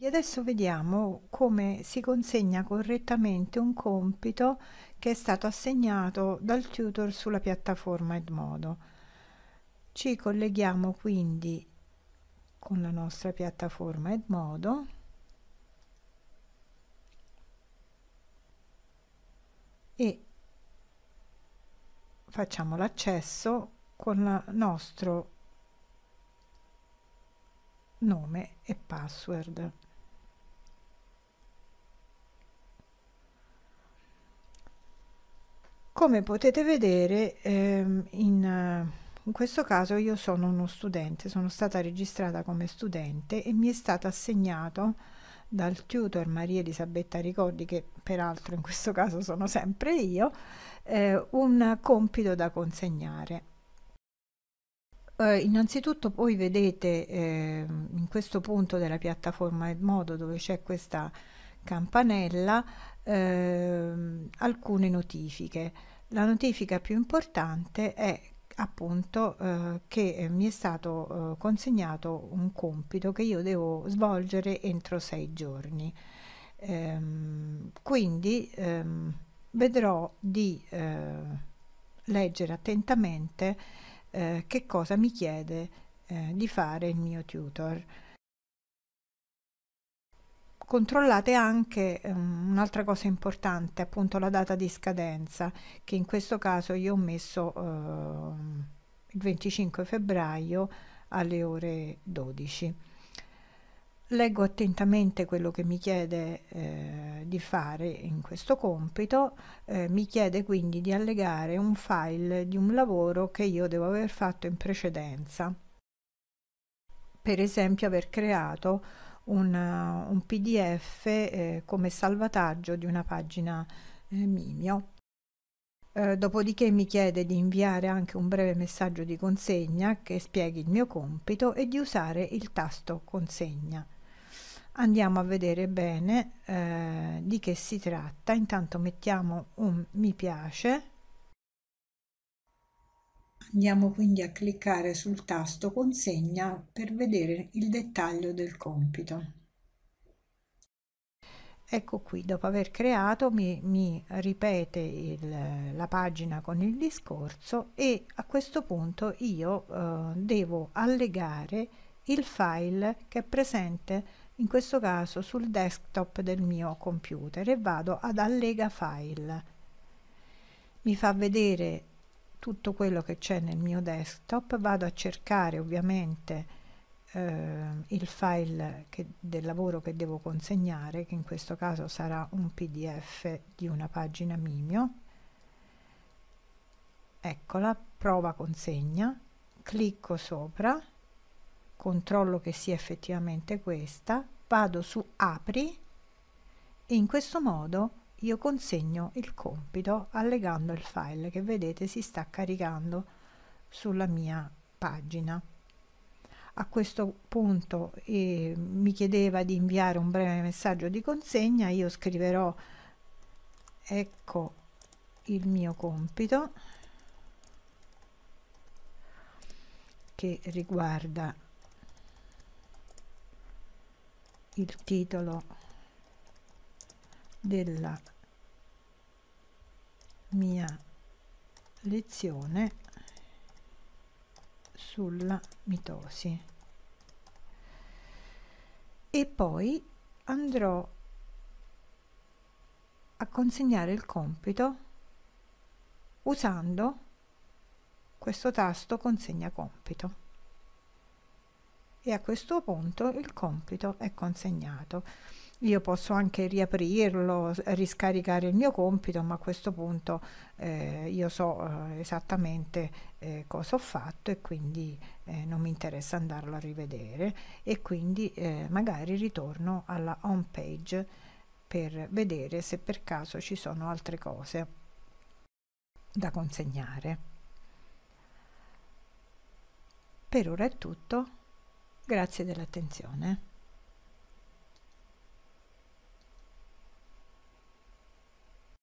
E adesso vediamo come si consegna correttamente un compito che è stato assegnato dal tutor sulla piattaforma Edmodo. Ci colleghiamo quindi con la nostra piattaforma Edmodo e facciamo l'accesso con il nostro nome e password. Come potete vedere ehm, in, eh, in questo caso io sono uno studente, sono stata registrata come studente e mi è stato assegnato dal tutor Maria Elisabetta Ricordi, che peraltro in questo caso sono sempre io, eh, un compito da consegnare. Eh, innanzitutto poi vedete eh, in questo punto della piattaforma Edmodo dove c'è questa campanella eh, alcune notifiche. La notifica più importante è appunto eh, che mi è stato eh, consegnato un compito che io devo svolgere entro sei giorni. Ehm, quindi ehm, vedrò di eh, leggere attentamente eh, che cosa mi chiede eh, di fare il mio tutor. Controllate anche um, un'altra cosa importante, appunto la data di scadenza, che in questo caso io ho messo uh, il 25 febbraio alle ore 12. Leggo attentamente quello che mi chiede eh, di fare in questo compito, eh, mi chiede quindi di allegare un file di un lavoro che io devo aver fatto in precedenza, per esempio aver creato un, eh, un PDF eh, come salvataggio di una pagina eh, Mimio. Eh, dopodiché mi chiede di inviare anche un breve messaggio di consegna che spieghi il mio compito e di usare il tasto consegna. Andiamo a vedere bene eh, di che si tratta. Intanto mettiamo un mi piace Andiamo quindi a cliccare sul tasto consegna per vedere il dettaglio del compito. Ecco qui, dopo aver creato mi, mi ripete il, la pagina con il discorso e a questo punto io eh, devo allegare il file che è presente in questo caso sul desktop del mio computer e vado ad allega file. Mi fa vedere tutto quello che c'è nel mio desktop, vado a cercare ovviamente eh, il file che, del lavoro che devo consegnare, che in questo caso sarà un PDF di una pagina Mimio. Eccola, prova consegna, clicco sopra, controllo che sia effettivamente questa, vado su apri e in questo modo io consegno il compito allegando il file che vedete si sta caricando sulla mia pagina a questo punto eh, mi chiedeva di inviare un breve messaggio di consegna io scriverò ecco il mio compito che riguarda il titolo della mia lezione sulla mitosi e poi andrò a consegnare il compito usando questo tasto consegna compito e a questo punto il compito è consegnato. Io posso anche riaprirlo, riscaricare il mio compito, ma a questo punto eh, io so eh, esattamente eh, cosa ho fatto e quindi eh, non mi interessa andarlo a rivedere e quindi eh, magari ritorno alla home page per vedere se per caso ci sono altre cose da consegnare. Per ora è tutto. Grazie dell'attenzione.